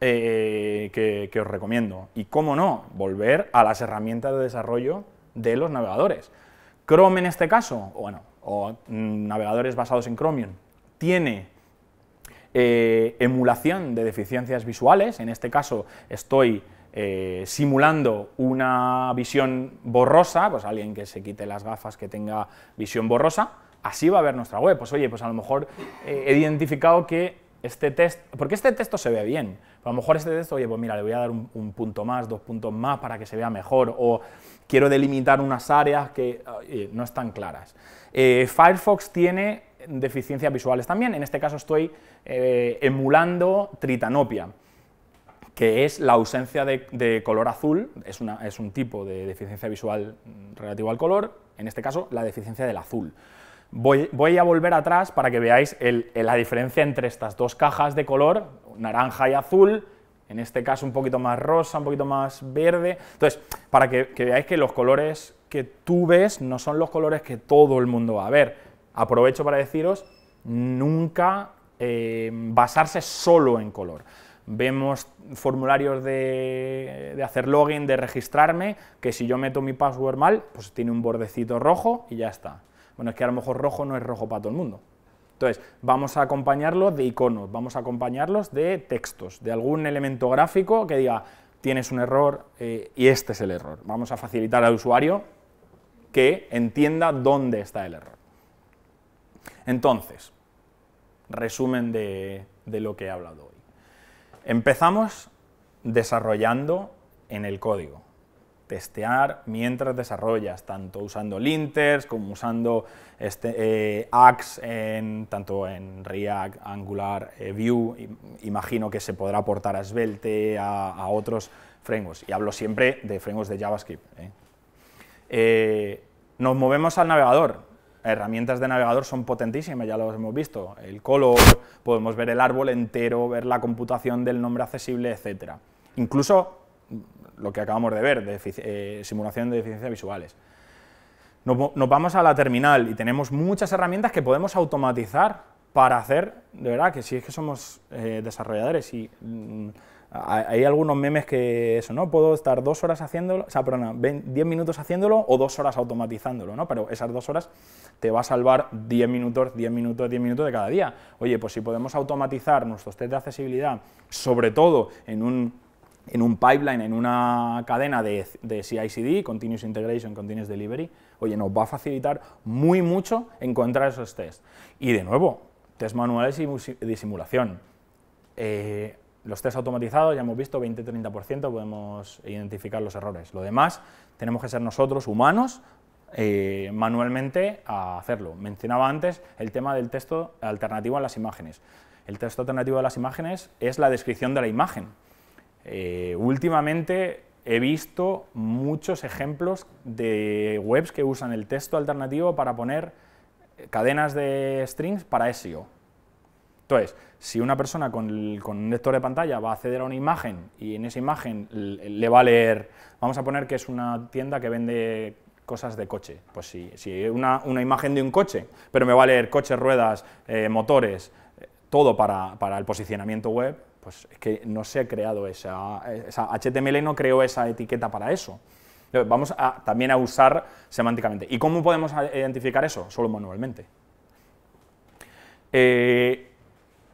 eh, que, os recomiendo. Y cómo no, volver a las herramientas de desarrollo de los navegadores. Chrome en este caso, bueno, o mm, navegadores basados en Chromium, tiene eh, emulación de deficiencias visuales, en este caso estoy eh, simulando una visión borrosa, pues alguien que se quite las gafas que tenga visión borrosa, así va a ver nuestra web, pues oye, pues a lo mejor eh, he identificado que este test, porque este texto se ve bien, a lo mejor este texto, oye, pues mira, le voy a dar un, punto más, dos puntos más para que se vea mejor, o quiero delimitar unas áreas que no están claras. Firefox tiene deficiencias visuales también, en este caso estoy eh, emulando tritanopia, que es la ausencia de, color azul, es, un tipo de deficiencia visual relativo al color, en este caso la deficiencia del azul. Voy, a volver atrás para que veáis la diferencia entre estas dos cajas de color, naranja y azul, en este caso un poquito más rosa, un poquito más verde. Entonces, para que, veáis que los colores que tú ves no son los colores que todo el mundo va a ver. Aprovecho para deciros, nunca eh, basarse solo en color. Vemos formularios de, hacer login, de registrarme, que si yo meto mi password mal, pues tiene un bordecito rojo y ya está. Bueno, es que a lo mejor rojo no es rojo para todo el mundo. Entonces, vamos a acompañarlo de iconos, vamos a acompañarlos de textos, de algún elemento gráfico que diga, tienes un error eh, y este es el error. Vamos a facilitar al usuario que entienda dónde está el error. Entonces, resumen de, lo que he hablado hoy. Empezamos desarrollando en el código. Testear mientras desarrollas, tanto usando linters como usando este, eh, tanto en React, Angular, View. Eh, Vue. Imagino que se podrá aportar a Svelte, a, otros frameworks. Y hablo siempre de frameworks de JavaScript. ¿eh? nos movemos al navegador herramientas de navegador son potentísimas, ya lo hemos visto. El color, podemos ver el árbol entero, ver la computación del nombre accesible, etc. Incluso lo que acabamos de ver, eh, simulación de deficiencias visuales. Nos, vamos a la terminal y tenemos muchas herramientas que podemos automatizar para hacer, de verdad, que si es que somos eh, desarrolladores y... Mm, hay algunos memes que eso, ¿no? Puedo estar dos horas haciéndolo, o sea, perdón, 10 minutos haciéndolo o dos horas automatizándolo, ¿no? Pero esas dos horas te va a salvar 10 minutos, 10 minutos, 10 minutos de cada día. Oye, pues si podemos automatizar nuestros test de accesibilidad, sobre todo en un en un pipeline, en una cadena de, de CI/CD, Continuous Integration, Continuous Delivery, oye, nos va a facilitar muy mucho encontrar esos tests. Y de nuevo, test manuales y de simulación. Eh, los test automatizados, ya hemos visto, 20-30% podemos identificar los errores. Lo demás, tenemos que ser nosotros, humanos, eh, manualmente a hacerlo. Mencionaba antes el tema del texto alternativo a las imágenes. El texto alternativo a las imágenes es la descripción de la imagen. Eh, últimamente he visto muchos ejemplos de webs que usan el texto alternativo para poner cadenas de strings para SEO entonces, si una persona con, un lector de pantalla va a acceder a una imagen y en esa imagen le va a leer, vamos a poner que es una tienda que vende cosas de coche, pues si, si una, imagen de un coche, pero me va a leer coches, ruedas, eh, motores, eh, todo para, el posicionamiento web, pues es que no se ha creado esa, HTML no creó esa etiqueta para eso. Vamos también a usar semánticamente. ¿Y cómo podemos eh, identificar eso? Solo manualmente. Eh,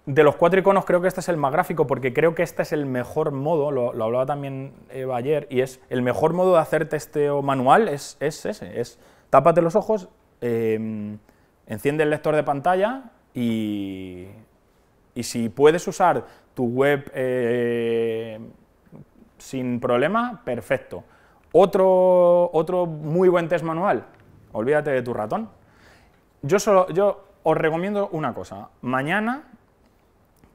de los cuatro iconos creo que este es el más gráfico porque creo que este es el mejor modo, lo, hablaba también Eva ayer, y es el mejor modo de hacer testeo manual es, es ese, es tápate los ojos, em, enciende el lector de pantalla y, y si puedes usar tu web eh, sin problema, perfecto. Otro, otro muy buen test manual, olvídate de tu ratón. Yo, solo, yo os recomiendo una cosa, mañana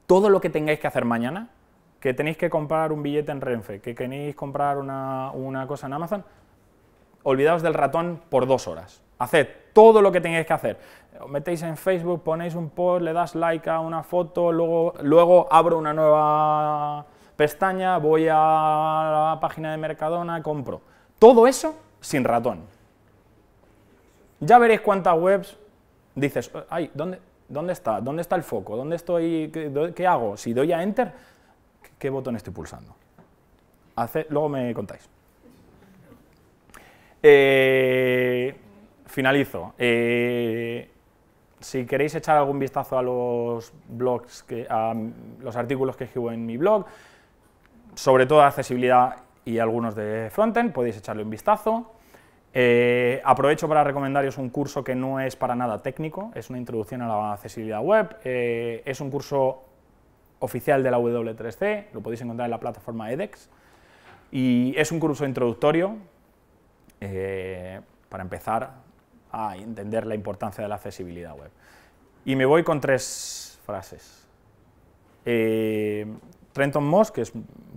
todo lo que tengáis que hacer mañana, que tenéis que comprar un billete en Renfe, que queréis comprar una, cosa en Amazon, olvidaos del ratón por dos horas. Haced todo lo que tengáis que hacer. metéis en Facebook, ponéis un post, le das like a una foto, luego, luego abro una nueva pestaña, voy a la página de Mercadona, compro. Todo eso sin ratón. Ya veréis cuántas webs dices, ay, ¿dónde? ¿Dónde está? ¿Dónde está el foco? ¿Dónde estoy? ¿Qué, hago? Si doy a Enter, ¿qué, botón estoy pulsando? luego me contáis. Eh, finalizo. Eh, si queréis echar algún vistazo a los blogs, que, a los artículos que escribo en mi blog, sobre todo accesibilidad y algunos de frontend, podéis echarle un vistazo. Eh, aprovecho para recomendaros un curso que no es para nada técnico, es una introducción a la accesibilidad web, eh, es un curso oficial de la W3C, lo podéis encontrar en la plataforma edX, e y es un curso introductorio eh, para empezar a entender la importancia de la accesibilidad web. Y me voy con tres frases. Trenton Moss, que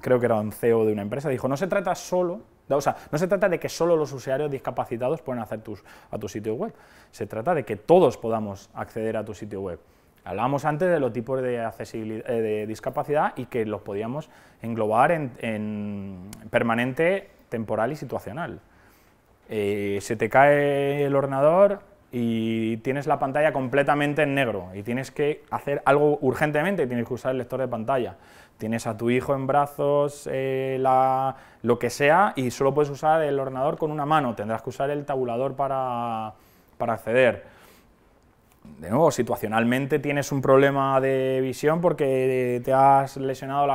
creo que era un CEO de una empresa, dijo, no se trata solo no se trata de que solo los usuarios discapacitados puedan hacer a tu sitio web, se trata de que todos podamos acceder a tu sitio web. Hablábamos antes de los tipos de, eh, discapacidad y que los podíamos englobar en, permanente, temporal y situacional. Eh, se te cae el ordenador y tienes la pantalla completamente en negro y tienes que hacer algo urgentemente, tienes que usar el lector de pantalla. Tienes a tu hijo en brazos, eh, lo que sea, y solo puedes usar el ordenador con una mano, tendrás que usar el tabulador para, acceder de nuevo, situacionalmente tienes un problema de visión porque te has lesionado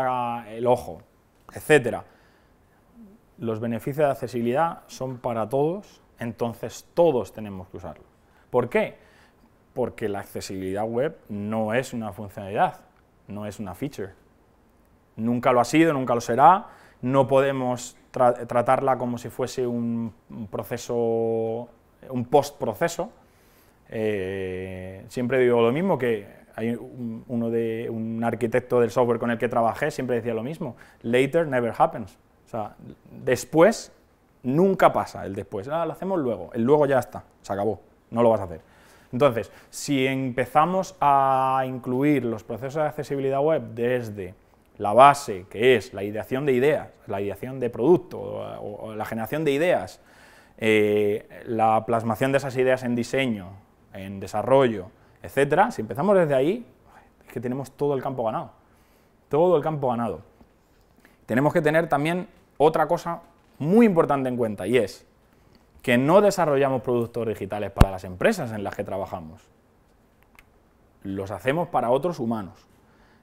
el ojo, etc. Los beneficios de accesibilidad son para todos, entonces todos tenemos que usarlo. ¿Por qué? Porque la accesibilidad web no es una funcionalidad, no es una feature, nunca lo ha sido, nunca lo será, no podemos tratarla como si fuese un proceso, un post-proceso. Eh, siempre digo lo mismo, que hay un, uno de, un arquitecto del software con el que trabajé siempre decía lo mismo, later never happens, o sea, después nunca pasa el después, ah, lo hacemos luego, el luego ya está, se acabó, no lo vas a hacer. Entonces, si empezamos a incluir los procesos de accesibilidad web desde la base, que es la ideación de ideas, la ideación de producto o, la generación de ideas, eh, la plasmación de esas ideas en diseño, en desarrollo, etcétera, si empezamos desde ahí, es que tenemos todo el campo ganado, todo el campo ganado. Tenemos que tener también otra cosa muy importante en cuenta y es que no desarrollamos productos digitales para las empresas en las que trabajamos, los hacemos para otros humanos.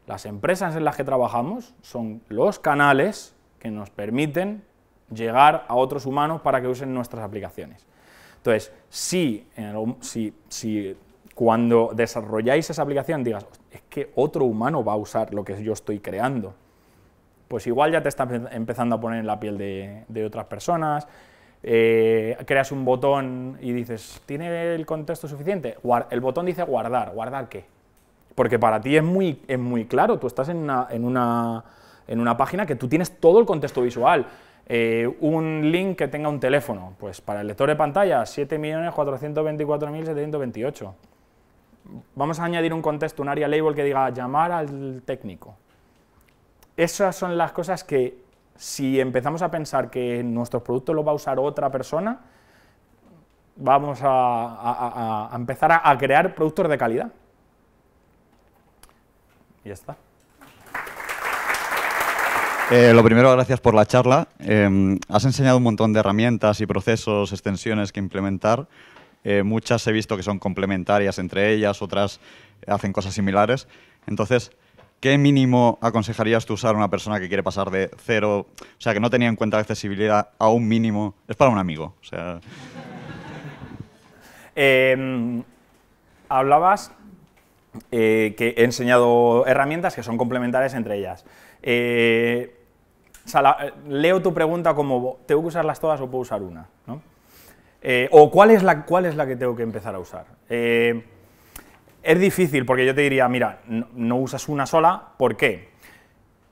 Las empresas en las que trabajamos son los canales que nos permiten llegar a otros humanos para que usen nuestras aplicaciones. Entonces, si, si, cuando desarrolláis esa aplicación digas, es que otro humano va a usar lo que yo estoy creando, pues igual ya te estás empezando a poner en la piel de, otras personas, eh, creas un botón y dices, ¿tiene el contexto suficiente? El botón dice guardar, ¿guardar qué? Porque para ti es muy, es muy claro, tú estás en una, en, en una página que tú tienes todo el contexto visual. Eh, un link que tenga un teléfono, pues para el lector de pantalla, 7.424.728. Vamos a añadir un contexto, un área label que diga llamar al técnico. Esas son las cosas que si empezamos a pensar que nuestro producto lo va a usar otra persona, vamos a, empezar a crear productos de calidad ya está. Eh, lo primero, gracias por la charla. Em, has enseñado un montón de herramientas y procesos, extensiones que implementar. Eh, muchas he visto que son complementarias entre ellas, otras hacen cosas similares. Entonces, ¿qué mínimo aconsejarías tú usar a una persona que quiere pasar de cero, o sea, que no tenía en cuenta accesibilidad a un mínimo? Es para un amigo, em, hablabas eh, que he enseñado herramientas que son complementarias entre ellas. Eh, eh, leo tu pregunta como, ¿tengo que usarlas todas o puedo usar una? ¿O cuál es, la, cuál es la que tengo que empezar a usar? es difícil porque yo te diría, mira, no, usas una sola, ¿por qué?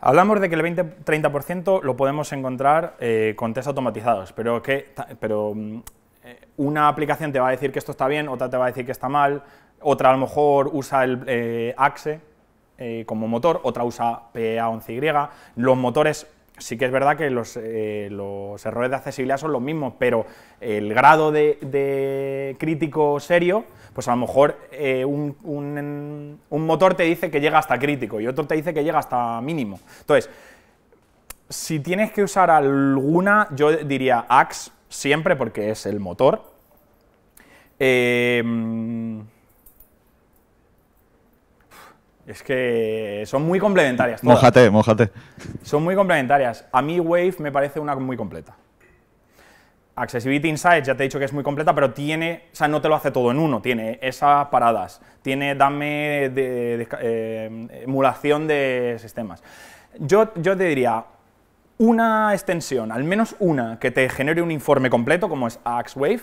Hablamos de que el 20-30% lo podemos encontrar con test automatizados, pero, que, pero mm, eh, una aplicación te va a decir que esto está bien, otra te va a decir que está mal, otra a lo mejor usa el eh, AXE eh, como motor, otra usa PA11Y. Los motores, sí que es verdad que los, errores de accesibilidad son los mismos, pero el grado de, crítico serio, pues a lo mejor un, un motor te dice que llega hasta crítico y otro te dice que llega hasta mínimo. Entonces, si tienes que usar alguna, yo diría AXE, siempre porque es el motor. Em, es que son muy complementarias. Mójate, mójate. Son muy complementarias. A mí Wave me parece una muy completa. Accessibility Insights, ya te he dicho que es muy completa, pero tiene, o sea, no te lo hace todo en uno, tiene esas paradas, tiene, dame eh, emulación de sistemas. Yo, yo te diría, una extensión, al menos una, que te genere un informe completo, como es AxWave,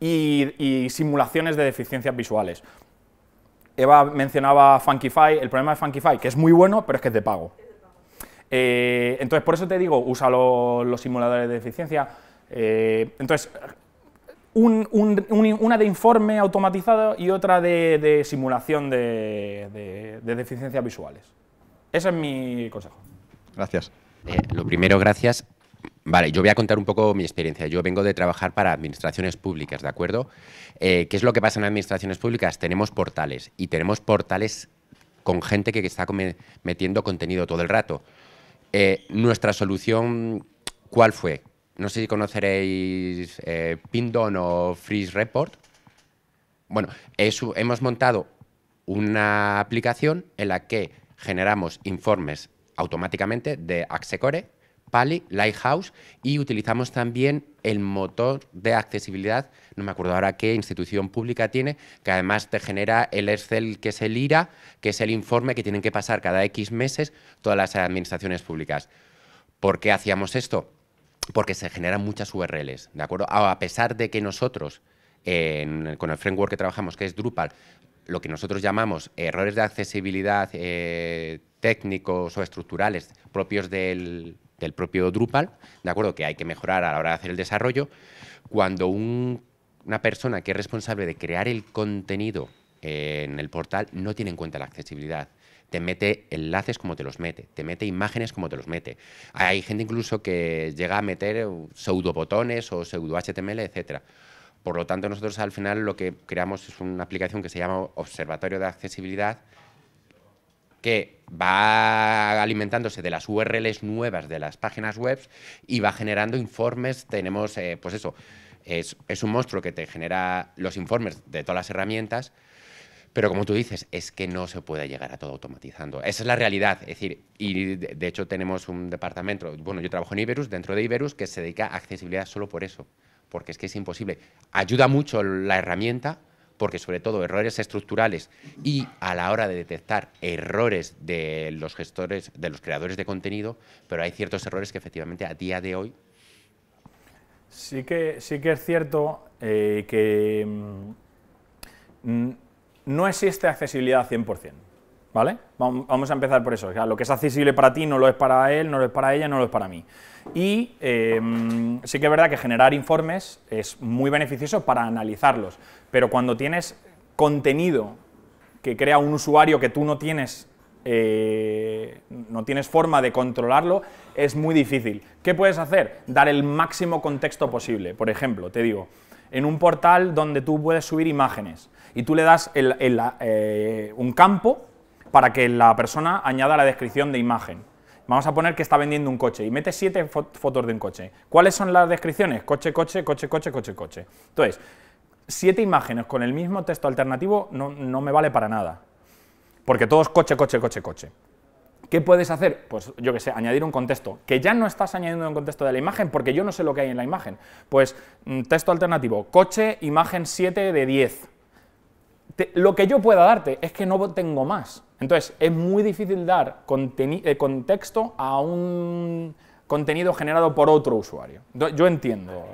y, y simulaciones de deficiencias visuales. Eva mencionaba Funkify, el problema de Funkify, que es muy bueno, pero es que es de pago. Eh, entonces, por eso te digo, usa los simuladores de deficiencia. Eh, entonces, una de informe automatizado y otra de, simulación de deficiencias visuales. Ese es mi consejo. Gracias. Eh, lo primero, gracias. Vale, yo voy a contar un poco mi experiencia. Yo vengo de trabajar para administraciones públicas, ¿de acuerdo? Eh, ¿Qué es lo que pasa en administraciones públicas? Tenemos portales y tenemos portales con gente que está metiendo contenido todo el rato. Eh, nuestra solución, ¿cuál fue? No sé si conoceréis Pindon o Freeze Report. Bueno, hemos montado una aplicación en la que generamos informes automáticamente de Axecore, Pali, Lighthouse y utilizamos también el motor de accesibilidad, no me acuerdo ahora qué institución pública tiene, que además te genera el Excel que es el IRA, que es el informe que tienen que pasar cada X meses todas las administraciones públicas. ¿Por qué hacíamos esto? Porque se generan muchas URLs, ¿de acuerdo? A pesar de que nosotros con el framework que trabajamos, que es Drupal, lo que nosotros llamamos errores de accesibilidad eh, técnicos o estructurales propios del, propio Drupal, ¿de acuerdo? Que hay que mejorar a la hora de hacer el desarrollo. Cuando una persona que es responsable de crear el contenido eh, en el portal no tiene en cuenta la accesibilidad te mete enlaces como te los mete, te mete imágenes como te los mete. Hay gente incluso que llega a meter pseudo botones o pseudo HTML, etcétera. Por lo tanto, nosotros al final lo que creamos es una aplicación que se llama Observatorio de Accesibilidad, que va alimentándose de las URLs nuevas de las páginas web y va generando informes. Tenemos, eh, pues eso, es, un monstruo que te genera los informes de todas las herramientas, pero como tú dices, es que no se puede llegar a todo automatizando. Esa es la realidad. Es decir, y de hecho tenemos un departamento, bueno, yo trabajo en Iberus, dentro de Iberus, que se dedica a accesibilidad solo por eso porque es que es imposible. Ayuda mucho la herramienta, porque sobre todo errores estructurales y a la hora de detectar errores de los gestores, de los creadores de contenido, pero hay ciertos errores que efectivamente a día de hoy... Sí que, sí que es cierto eh, que mm, no existe accesibilidad 100%. ¿vale? Vamos a empezar por eso. lo que es accesible para ti no lo es para él, no lo es para ella, no lo es para mí. Y em, sí que es verdad que generar informes es muy beneficioso para analizarlos, pero cuando tienes contenido que crea un usuario que tú no tienes, eh, no tienes forma de controlarlo, es muy difícil. ¿Qué puedes hacer? Dar el máximo contexto posible. Por ejemplo, te digo, en un portal donde tú puedes subir imágenes y tú le das eh, un campo para que la persona añada la descripción de imagen. Vamos a poner que está vendiendo un coche y mete siete fotos de un coche. ¿Cuáles son las descripciones? Coche, coche, coche, coche, coche, coche. Entonces, siete imágenes con el mismo texto alternativo no, no me vale para nada. Porque todo es coche, coche, coche, coche. ¿Qué puedes hacer? Pues yo que sé, añadir un contexto, que ya no estás añadiendo un contexto de la imagen porque yo no sé lo que hay en la imagen. Pues mm, texto alternativo, coche, imagen 7 de 10 lo que yo pueda darte es que no tengo más. Entonces, es muy difícil dar eh, contexto a un contenido generado por otro usuario. Yo entiendo.